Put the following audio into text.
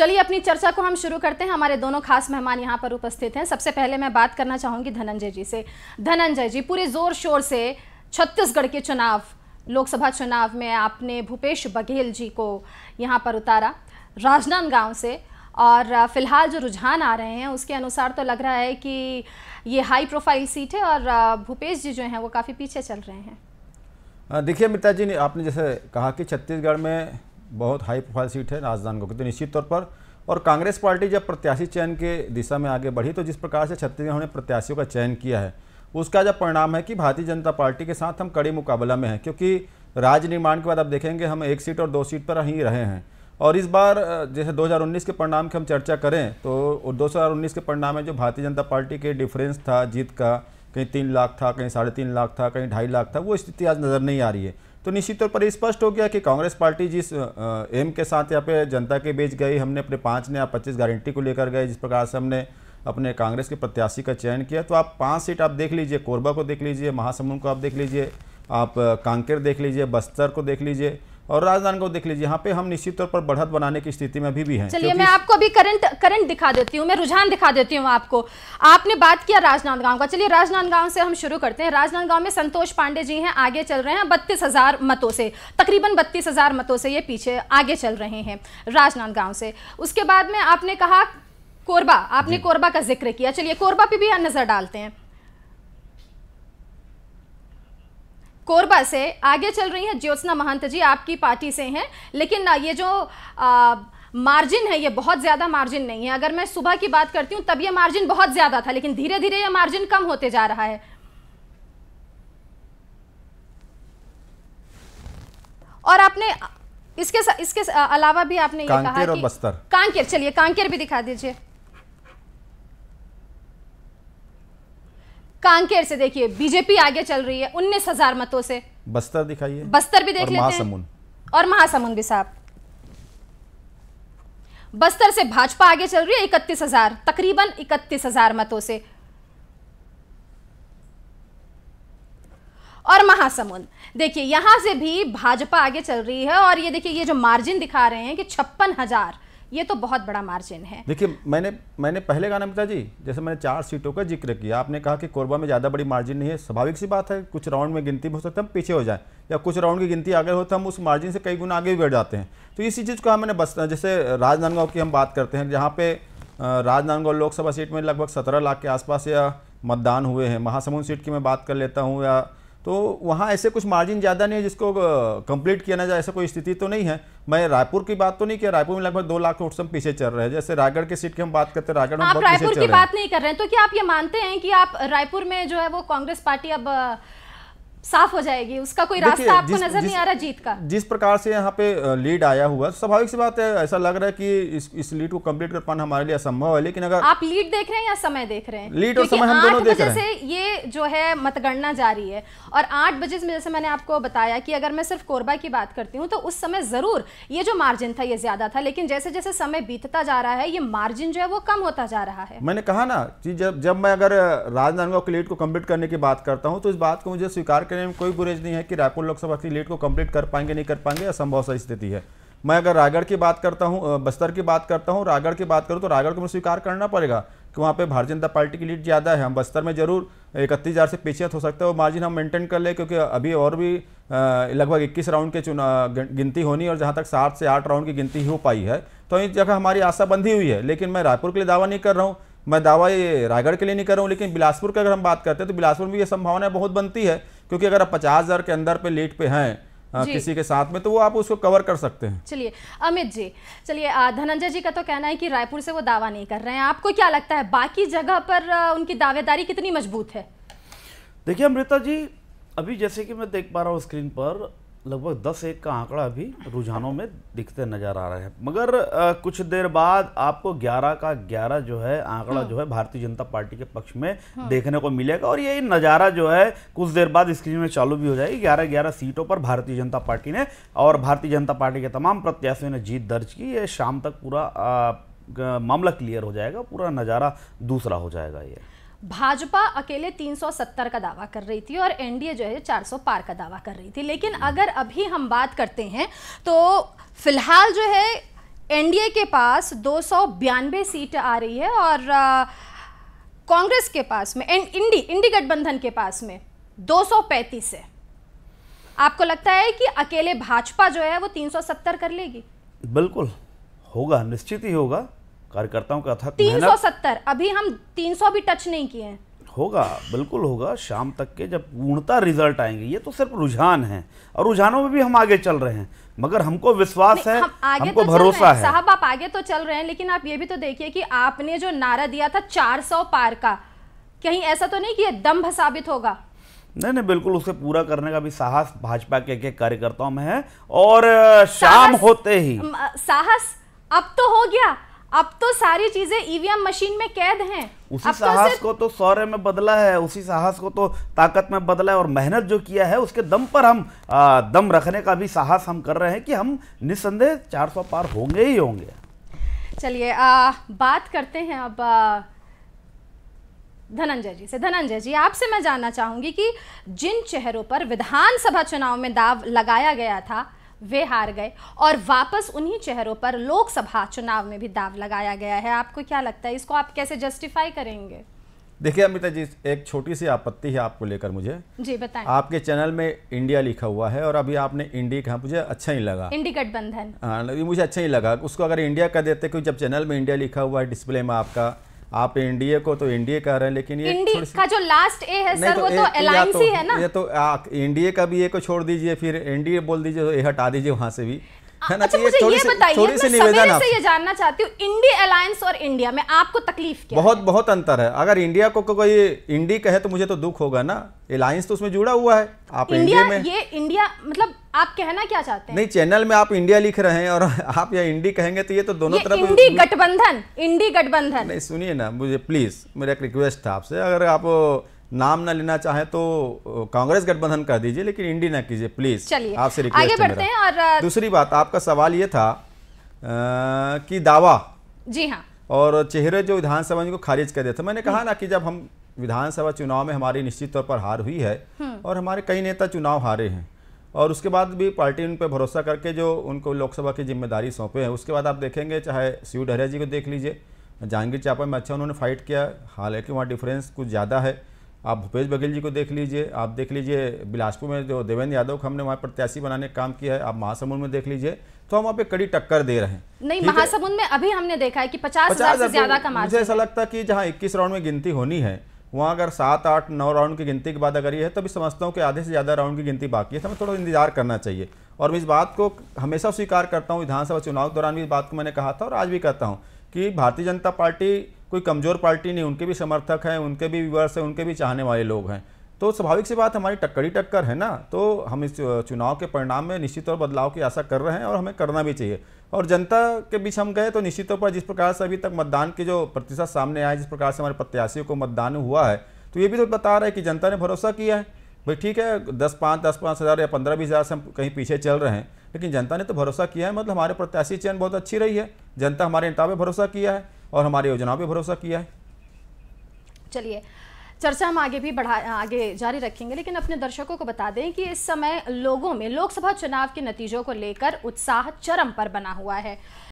चलिए अपनी चर्चा को हम शुरू करते हैं हमारे दोनों खास मेहमान यहाँ पर उपस्थित हैं सबसे पहले मैं बात करना चाहूँगी धनंजय जी से धनंजय जी पूरे जोर शोर से छत्तीसगढ़ के चुनाव लोकसभा चुनाव में आपने भूपेश बघेल जी को यहाँ पर उतारा राजनांदगांव से और फिलहाल जो रुझान आ रहे हैं उसके अनुसार तो लग रहा है कि ये हाई प्रोफाइल सीट है और भूपेश जी जो हैं वो काफ़ी पीछे चल रहे हैं देखिए मिता जी ने आपने जैसे कहा कि छत्तीसगढ़ में बहुत हाई प्रोफाइल सीट है राजधान को तो निश्चित तौर पर और कांग्रेस पार्टी जब प्रत्याशी चयन के दिशा में आगे बढ़ी तो जिस प्रकार से छत्तीसगढ़ ने प्रत्याशियों का चयन किया है उसका जब परिणाम है कि भारतीय जनता पार्टी के साथ हम कड़ी मुकाबला में हैं क्योंकि राज्य निर्माण के बाद आप देखेंगे हम एक सीट और दो सीट पर ही रहे हैं और इस बार जैसे 2019 के परिणाम की हम चर्चा करें तो दो के परिणाम में जो भारतीय जनता पार्टी के डिफरेंस था जीत का कहीं तीन लाख था कहीं साढ़े तीन लाख था कहीं ढाई लाख था वो स्थिति आज नज़र नहीं आ रही है तो निश्चित तौर पर स्पष्ट हो गया कि कांग्रेस पार्टी जिस एम के साथ यहाँ पे जनता के बीच गई हमने अपने पाँच आप पच्चीस गारंटी को लेकर गए जिस प्रकार से हमने अपने कांग्रेस के प्रत्याशी का चयन किया तो आप पाँच सीट आप देख लीजिए कोरबा को देख लीजिए महासमुंद को आप देख लीजिए आप कांकेर देख लीजिए बस्तर को देख लीजिए और राजधानी को देख लीजिए यहाँ पे हम निश्चित तौर पर बढ़त बनाने की स्थिति में अभी भी हैं चलिए मैं आपको अभी करंट करंट दिखा देती हूँ मैं रुझान दिखा देती हूँ आपको आपने बात किया राजनांदगांव का चलिए राजनांदगांव से हम शुरू करते हैं राजनांदगांव में संतोष पांडे जी हैं आगे चल रहे हैं बत्तीस हजार मतों से तकरीबन बत्तीस हजार मतों से ये पीछे आगे चल रहे हैं राजनांदगांव से उसके बाद में आपने कहा कोरबा आपने कोरबा का जिक्र किया चलिए कोरबा पे भी नजर डालते हैं कोरबा से आगे चल रही हैं ज्योत्सना महंत जी आपकी पार्टी से हैं लेकिन ये जो आ, मार्जिन है ये बहुत ज़्यादा मार्जिन नहीं है अगर मैं सुबह की बात करती हूँ तब ये मार्जिन बहुत ज़्यादा था लेकिन धीरे धीरे ये मार्जिन कम होते जा रहा है और आपने इसके इसके अलावा भी आपने ये कहा कि कांकेर चलिए कांकेर भी दिखा दीजिए कांकेर से देखिए बीजेपी आगे चल रही है उन्नीस हजार मतों से बस्तर दिखाइए बस्तर भी देख लेते महासमुंद और महासमुंद भी साहब बस्तर से भाजपा आगे चल रही है इकतीस हजार तकरीबन इकतीस हजार मतों से और महासमुंद देखिए यहां से भी भाजपा आगे चल रही है और ये देखिए ये जो मार्जिन दिखा रहे हैं कि छप्पन हजार ये तो बहुत बड़ा मार्जिन है देखिए मैंने मैंने पहले कहा नमिता जी जैसे मैंने चार सीटों का जिक्र किया आपने कहा कि कोरबा में ज़्यादा बड़ी मार्जिन नहीं है स्वाभाविक सी बात है कुछ राउंड में गिनती हो सकता है हम पीछे हो जाए या कुछ राउंड की गिनती आगे हो तो हम उस मार्जिन से कई गुना आगे भी बैठ जाते हैं तो इसी चीज़ को मैंने बस जैसे राजनांदगांव की हम बात करते हैं जहाँ पे राजनांदगांव लोकसभा सीट में लगभग सत्रह लाख के आसपास या मतदान हुए हैं महासमुंद सीट की मैं बात कर लेता हूँ या तो वहाँ ऐसे कुछ मार्जिन ज़्यादा नहीं है जिसको कंप्लीट किया ना जाए ऐसा कोई स्थिति तो नहीं है मैं रायपुर की बात तो नहीं किया रायपुर में लगभग दो लाख वोट पीछे चल रहे हैं जैसे रायगढ़ की सीट की हम बात करते हैं रायगढ़ में रायपुर की बात नहीं कर रहे हैं तो क्या आप ये मानते हैं कि आप रायपुर में जो है वो कांग्रेस पार्टी अब साफ हो जाएगी उसका कोई रास्ता आपको जिस, नजर जिस, नहीं आ रहा जीत का जिस प्रकार से यहाँ पे लीड आया हुआ तो स्वाभाविक सी बात है ऐसा लग रहा है कि इस, इस लीड को कंप्लीट कर पाना हमारे लिए असंभव है लेकिन अगर आप लीड देख रहे हैं या समय देख रहे हैं लीड और समय हम दोनों देख रहे हैं ये जो है मतगणना जारी है और आठ बजे में जैसे मैंने आपको बताया कि अगर मैं सिर्फ कोरबा की बात करती हूँ तो उस समय जरूर ये जो मार्जिन था ये ज्यादा था लेकिन जैसे जैसे समय बीतता जा रहा है ये मार्जिन जो है वो कम होता जा रहा है मैंने कहा ना कि जब जब मैं अगर राजनांदगांव की लीड को कम्प्लीट करने की बात करता हूँ तो इस बात को मुझे स्वीकार करने में कोई गुरेज नहीं है कि रायपुर लोकसभा की लीड को कंप्लीट कर पाएंगे नहीं कर पाएंगे असंभव सही स्थिति है मैं अगर रायगढ़ की बात करता हूँ बस्तर की बात करता हूँ रायगढ़ की बात करूँ तो रायगढ़ को मुझे स्वीकार करना पड़ेगा कि वहाँ पे भारतीय जनता पार्टी की लीड ज़्यादा है हम बस्तर में जरूर इकतीस हज़ार से पीछे हो सकता है वो मार्जिन हम मेंटेन कर ले क्योंकि अभी और भी लगभग 21 राउंड के चुनाव गिनती होनी और जहाँ तक सात से आठ राउंड की गिनती हो पाई है तो इस जगह हमारी आशा बंधी हुई है लेकिन मैं रायपुर के लिए दावा नहीं कर रहा हूँ मैं दावा ये रायगढ़ के लिए नहीं कर रहा हूँ लेकिन बिलासपुर की अगर हम बात करते हैं तो बिलासपुर में ये संभावना बहुत बनती है क्योंकि अगर आप पचास हजार के अंदर पे लेट पे हैं आ, किसी के साथ में तो वो आप उसको कवर कर सकते हैं चलिए अमित जी चलिए धनंजय जी का तो कहना है कि रायपुर से वो दावा नहीं कर रहे हैं आपको क्या लगता है बाकी जगह पर उनकी दावेदारी कितनी मजबूत है देखिए अमृता जी अभी जैसे कि मैं देख पा रहा हूँ स्क्रीन पर लगभग दस एक का आंकड़ा अभी रुझानों में दिखते नज़र आ रहे हैं मगर आ, कुछ देर बाद आपको ग्यारह का ग्यारह जो है आंकड़ा जो हाँ। है भारतीय जनता पार्टी के पक्ष में हाँ। देखने को मिलेगा और यही नज़ारा जो है कुछ देर बाद स्क्रीन में चालू भी हो जाएगी ग्यारह ग्यारह सीटों पर भारतीय जनता पार्टी ने और भारतीय जनता पार्टी के तमाम प्रत्याशियों ने जीत दर्ज की ये शाम तक पूरा मामला क्लियर हो जाएगा पूरा नज़ारा दूसरा हो जाएगा ये भाजपा अकेले 370 का दावा कर रही थी और एनडीए जो है 400 पार का दावा कर रही थी लेकिन अगर अभी हम बात करते हैं तो फिलहाल जो है एनडीए के पास दो सीट आ रही है और कांग्रेस के पास में एंड इंडी इंडी गठबंधन के पास में 235 है आपको लगता है कि अकेले भाजपा जो है वो 370 कर लेगी बिल्कुल होगा निश्चित ही होगा कार्यकर्ताओं का अथक तीन सौ सत्तर अभी हम तीन सौ भी टच नहीं किए होगा बिल्कुल होगा शाम तक के जब पूर्णता रिजल्ट आएंगे ये तो सिर्फ रुझान है और रुझानों में भी हम आगे चल रहे हैं मगर हमको विश्वास है हम हमको तो भरोसा है साहब आप आगे तो चल रहे हैं लेकिन आप ये भी तो देखिए कि आपने जो नारा दिया था चार सौ पार का कहीं ऐसा तो नहीं कि ये दम्भ साबित होगा नहीं नहीं बिल्कुल उसे पूरा करने का भी साहस भाजपा के कार्यकर्ताओं में है और शाम होते ही साहस अब तो हो गया अब तो सारी चीजें ईवीएम e मशीन में कैद हैं उसी तो साहस तो को तो सौर्य में बदला है उसी साहस को तो ताकत में बदला है और मेहनत जो किया है उसके दम पर हम आ, दम रखने का भी साहस हम कर रहे हैं कि हम निस्संदेह 400 पार होंगे ही होंगे चलिए बात करते हैं अब आ, धनंजय जी से धनंजय जी आपसे मैं जानना चाहूंगी कि जिन चेहरों पर विधानसभा चुनाव में दाव लगाया गया था वे हार गए और वापस उन्हीं चेहरों पर लोकसभा चुनाव में भी दाव लगाया गया है आपको क्या लगता है इसको आप कैसे जस्टिफाई करेंगे देखिए अमिता जी एक छोटी सी आपत्ति है आपको लेकर मुझे जी बताएं आपके चैनल में इंडिया लिखा हुआ है और अभी आपने इंडी कहा मुझे अच्छा ही लगा इंडी गठबंधन हाँ, मुझे अच्छा ही लगा उसको अगर इंडिया कर देते क्योंकि जब चैनल में इंडिया लिखा हुआ है डिस्प्ले में आपका आप एनडीए को तो एनडीए कह रहे हैं लेकिन ये का जो लास्ट ए है सर तो वो तो एल तो ही है ना ये तो एनडीए का भी ए को छोड़ दीजिए फिर एनडीए बोल दीजिए तो ए हटा दीजिए वहां से भी अच्छा, मुझे अलायंस तो, तो दुख होगा ना तो उसमें जुड़ा हुआ है आप इंडिया, में ये इंडिया मतलब आप कहना क्या चाहते हैं नहीं चैनल में आप इंडिया लिख रहे हैं और आप या इंडी कहेंगे तो ये तो दोनों तरफ इंडी गठबंधन इंडी गठबंधन नहीं सुनिए ना मुझे प्लीज मेरा एक रिक्वेस्ट था आपसे अगर आप नाम ना लेना चाहे तो कांग्रेस गठबंधन कर दीजिए लेकिन इंडी ना कीजिए प्लीज आपसे रिक्वेस्ट आगे बढ़ते हैं और दूसरी बात आपका सवाल ये था आ, कि दावा जी हाँ और चेहरे जो विधानसभा को खारिज कर दिया था मैंने कहा हम्म। ना कि जब हम विधानसभा चुनाव में हमारी निश्चित तौर पर हार हुई है हम्म। और हमारे कई नेता चुनाव हारे हैं और उसके बाद भी पार्टी उन पर भरोसा करके जो उनको लोकसभा की जिम्मेदारी सौंपे हैं उसके बाद आप देखेंगे चाहे शिव डहरिया जी को देख लीजिए जहांगीर चापा में अच्छा उन्होंने फाइट किया हालांकि वहाँ डिफरेंस कुछ ज़्यादा है आप भूपेश बघेल जी को देख लीजिए आप देख लीजिए बिलासपुर में जो देवेंद्र यादव को हमने वहाँ प्रत्याशी बनाने का काम किया है आप महासमुंद में देख लीजिए तो हम वहाँ पे कड़ी टक्कर दे रहे हैं नहीं महासमुंद में अभी हमने देखा है कि पचास हजार से ज्यादा तो का मुझे ऐसा लगता है कि जहाँ इक्कीस राउंड में गिनती होनी है वहाँ अगर सात आठ नौ राउंड की गिनती की बात अगर ये है तो भी समझता हूँ कि आधे से ज़्यादा राउंड की गिनती बाकी है तो हमें थोड़ा इंतजार करना चाहिए और मैं इस बात को हमेशा स्वीकार करता हूँ विधानसभा चुनाव के दौरान भी इस बात को मैंने कहा था और आज भी कहता हूँ कि भारतीय जनता पार्टी कोई कमज़ोर पार्टी नहीं उनके भी समर्थक हैं उनके भी व्यूवर्स हैं उनके भी चाहने वाले लोग हैं तो स्वाभाविक सी बात हमारी टक्करी टक्कर है ना तो हम इस चुनाव के परिणाम में निश्चित तौर बदलाव की आशा कर रहे हैं और हमें करना भी चाहिए और जनता के बीच हम गए तो निश्चित तौर पर जिस प्रकार से अभी तक मतदान के जो प्रतिशत सामने आए जिस प्रकार से हमारे प्रत्याशियों को मतदान हुआ है तो ये भी तो बता रहा है कि जनता ने भरोसा किया है भाई ठीक है दस पाँच दस पाँच हज़ार या पंद्रह बीस हज़ार से हम कहीं पीछे चल रहे हैं लेकिन जनता ने तो भरोसा किया है मतलब हमारे प्रत्याशी चयन बहुत अच्छी रही है जनता हमारे नेता पर भरोसा किया है और हमारी योजनाओं पर भरोसा किया है चलिए चर्चा हम आगे भी बढ़ा आगे जारी रखेंगे लेकिन अपने दर्शकों को बता दें कि इस समय लोगों में लोकसभा चुनाव के नतीजों को लेकर उत्साह चरम पर बना हुआ है